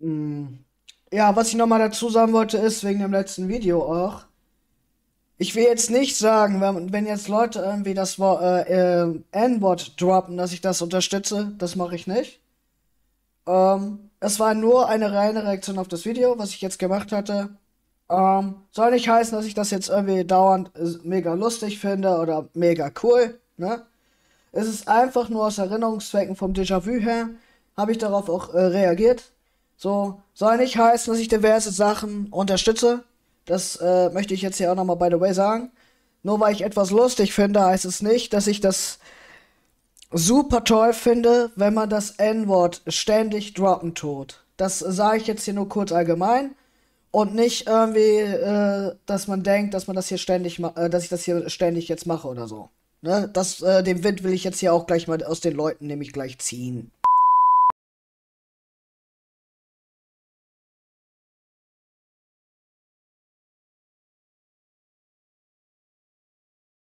Mm, ja, was ich nochmal dazu sagen wollte, ist wegen dem letzten Video auch. Ich will jetzt nicht sagen, wenn, wenn jetzt Leute irgendwie das äh, äh, N-Wort droppen, dass ich das unterstütze. Das mache ich nicht. Ähm, es war nur eine reine Reaktion auf das Video, was ich jetzt gemacht hatte. Ähm, soll nicht heißen, dass ich das jetzt irgendwie dauernd äh, mega lustig finde oder mega cool. Ne? Es ist einfach nur aus Erinnerungszwecken vom Déjà-vu her, habe ich darauf auch äh, reagiert. So, soll nicht heißen, dass ich diverse Sachen unterstütze. Das äh, möchte ich jetzt hier auch nochmal by the way sagen. Nur weil ich etwas lustig finde, heißt es nicht, dass ich das super toll finde, wenn man das N-Wort ständig droppen tut. Das sage ich jetzt hier nur kurz allgemein und nicht irgendwie, äh, dass man denkt, dass man das hier ständig, äh, dass ich das hier ständig jetzt mache oder so. Ne? Das, äh, den Wind will ich jetzt hier auch gleich mal aus den Leuten nämlich gleich ziehen.